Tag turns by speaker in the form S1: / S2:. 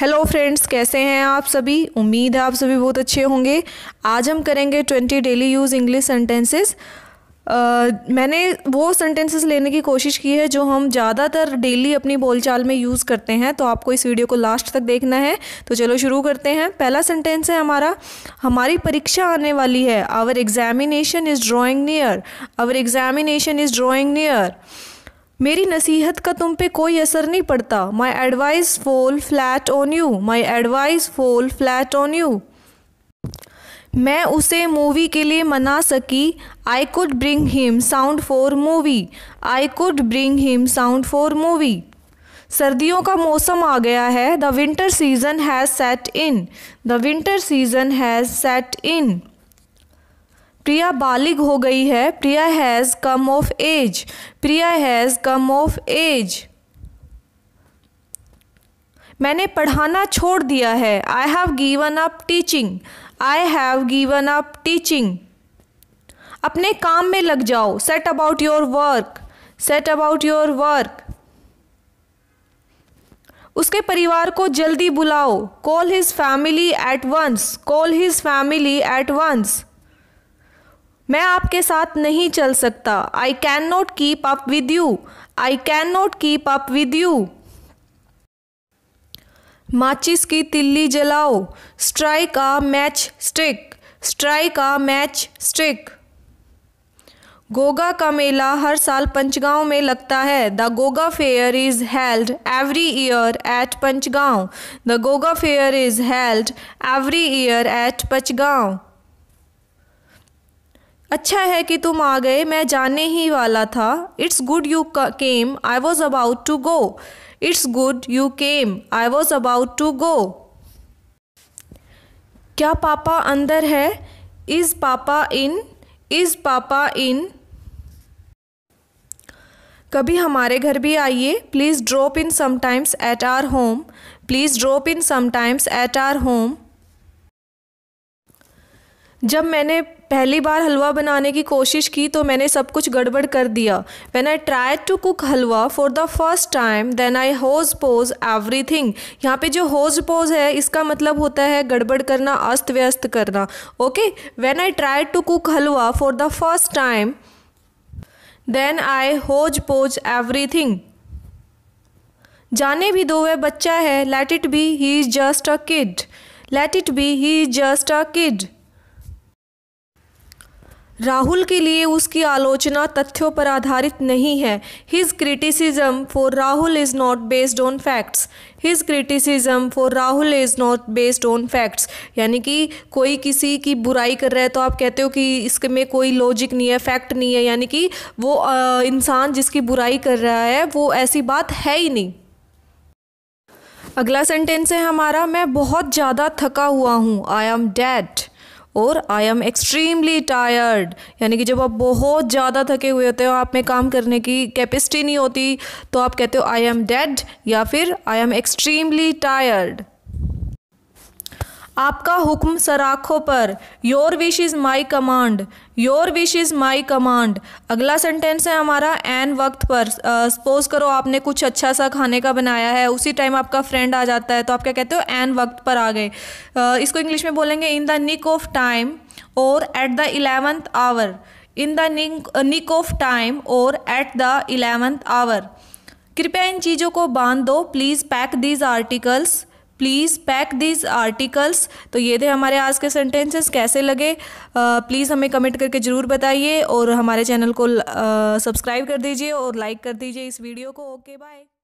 S1: hello friends कैसे हैं आप सभी उम्मीद है आप सभी बहुत अच्छे होंगे आज हम करेंगे twenty daily use English sentences मैंने वो सेंटेंसेस लेने की कोशिश की है जो हम ज़्यादातर डेली अपनी बोलचाल में यूज़ करते हैं तो आपको इस वीडियो को लास्ट तक देखना है तो चलो शुरू करते हैं पहला सेंटेंस है हमारा हमारी परीक्षा आने वाली है our examination is drawing near our examination is drawing near मेरी नसीहत का तुम पे कोई असर नहीं पड़ता my advice fall flat on you my advice fall flat on you मैं उसे मूवी के लिए मना सकी I could bring him round for movie I could bring him round for movie सर्दियों का मौसम आ गया है the winter season has set in the winter season has set in Priya बालिग हो गई है Priya has come of age Priya has come of age मैंने पढ़ाना छोड़ दिया है I have given up teaching I have given up teaching अपने काम में लग जाओ set about your work set about your work उसके परिवार को जल्दी बुलाओ call his family at once call his family at once मैं आपके साथ नहीं चल सकता I can not keep up with you I can not keep up with you माचिस की तिल्ली जलाओ strike a match stick strike a match stick Goga का मेला हर साल पंचगांव में लगता है the Goga fair is held every year at Panchgaon the Goga fair is held every year at Panchgaon अच्छा है कि तुम आ गए मैं जाने ही वाला था it's good you came I was about to go it's good you came I was about to go क्या पापा अंदर है इज़ पापा इन इज़ पापा इन कभी हमारे घर भी आइए please drop in sometimes at our home please drop in sometimes at our home जब मैंने पहली बार हलवा बनाने की कोशिश की तो मैंने सब कुछ गड़बड़ कर दिया when I try to cook halwa for the first time then I hodgepodge everything यहाँ पे जो होज पोज है इसका मतलब होता है गड़बड़ करना अस्त व्यस्त करना okay when I try to cook halwa for the first time then I hodgepodge everything जाने भी दो वह बच्चा है let it be he is just a kid let it be he is just a kid Rahul के लिए उसकी आलोचना तथ्यों पर आधारित नहीं है his criticism for Rahul is not based on facts his criticism for Rahul is not based on facts यानी कि कोई किसी की बुराई कर रहा है तो आप कहते हो कि इसके में कोई लॉजिक नहीं है फैक्ट नहीं है यानी कि वो इंसान जिसकी बुराई कर रहा है वो ऐसी बात है ही नहीं अगला सेंटेंस है हमारा मैं बहुत ज़्यादा थका हुआ हूँ आई एम डैड और आई एम एक्सट्रीमली टायर्ड यानी कि जब आप बहुत ज़्यादा थके हुए होते हो आप में काम करने की कैपेसिटी नहीं होती तो आप कहते हो आई एम डेड या फिर आई एम एक्सट्रीमली टायर्ड आपका हुक्म सराखों पर your wish is my command your wish is my command अगला सेंटेंस है हमारा एन वक्त पर सपोज़ करो आपने कुछ अच्छा सा खाने का बनाया है उसी टाइम आपका फ्रेंड आ जाता है तो आप क्या कहते हो एन वक्त पर आ गए uh, इसको इंग्लिश में बोलेंगे in the nick of time और at the eleventh hour in the nick of time और एट द इलेवंथ आवर कृपया इन चीज़ों को बांध दो please pack these articles please pack these articles तो ये थे हमारे आज के सेंटेंसेस कैसे लगे प्लीज़ हमें कमेंट करके ज़रूर बताइए और हमारे चैनल को सब्सक्राइब कर दीजिए और लाइक कर दीजिए इस वीडियो को ओके बाय